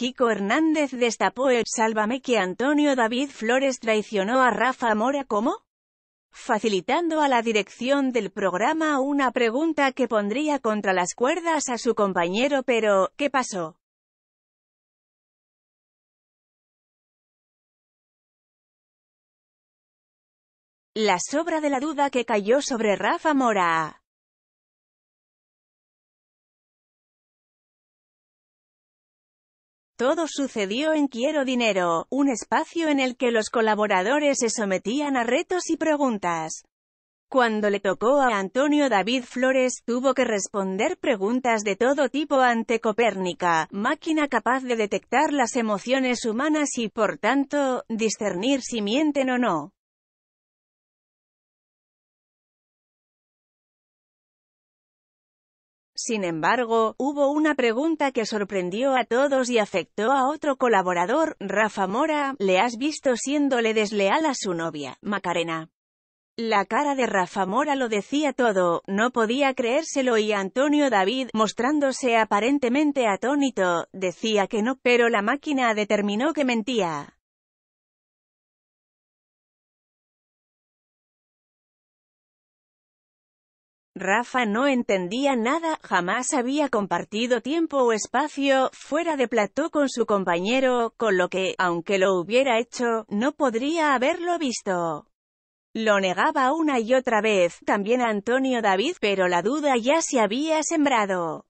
Kiko Hernández destapó el Sálvame que Antonio David Flores traicionó a Rafa Mora como facilitando a la dirección del programa una pregunta que pondría contra las cuerdas a su compañero pero, ¿qué pasó? La sobra de la duda que cayó sobre Rafa Mora. Todo sucedió en Quiero Dinero, un espacio en el que los colaboradores se sometían a retos y preguntas. Cuando le tocó a Antonio David Flores, tuvo que responder preguntas de todo tipo ante Copérnica, máquina capaz de detectar las emociones humanas y, por tanto, discernir si mienten o no. Sin embargo, hubo una pregunta que sorprendió a todos y afectó a otro colaborador, Rafa Mora, ¿le has visto siéndole desleal a su novia, Macarena? La cara de Rafa Mora lo decía todo, no podía creérselo y Antonio David, mostrándose aparentemente atónito, decía que no, pero la máquina determinó que mentía. Rafa no entendía nada, jamás había compartido tiempo o espacio fuera de plató con su compañero, con lo que, aunque lo hubiera hecho, no podría haberlo visto. Lo negaba una y otra vez, también Antonio David, pero la duda ya se había sembrado.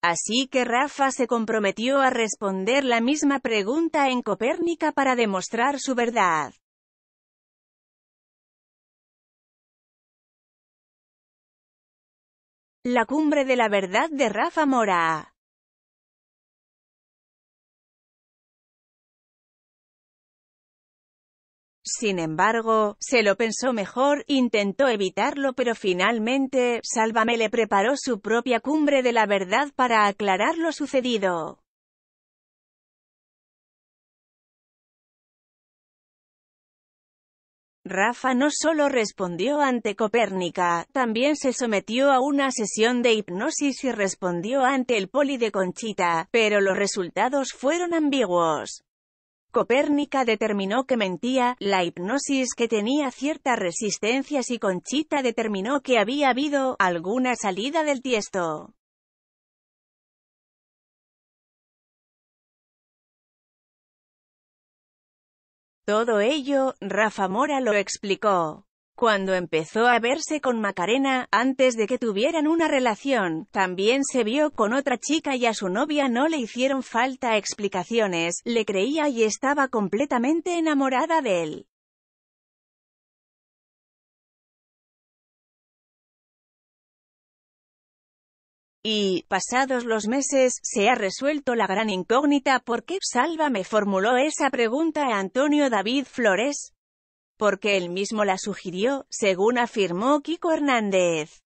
Así que Rafa se comprometió a responder la misma pregunta en Copérnica para demostrar su verdad. La cumbre de la verdad de Rafa Mora. Sin embargo, se lo pensó mejor, intentó evitarlo pero finalmente, Sálvame le preparó su propia cumbre de la verdad para aclarar lo sucedido. Rafa no solo respondió ante Copérnica, también se sometió a una sesión de hipnosis y respondió ante el poli de Conchita, pero los resultados fueron ambiguos. Copérnica determinó que mentía, la hipnosis que tenía ciertas resistencias y Conchita determinó que había habido alguna salida del tiesto. Todo ello, Rafa Mora lo explicó. Cuando empezó a verse con Macarena, antes de que tuvieran una relación, también se vio con otra chica y a su novia no le hicieron falta explicaciones, le creía y estaba completamente enamorada de él. Y, pasados los meses, se ha resuelto la gran incógnita por qué me formuló esa pregunta a Antonio David Flores. Porque él mismo la sugirió, según afirmó Kiko Hernández.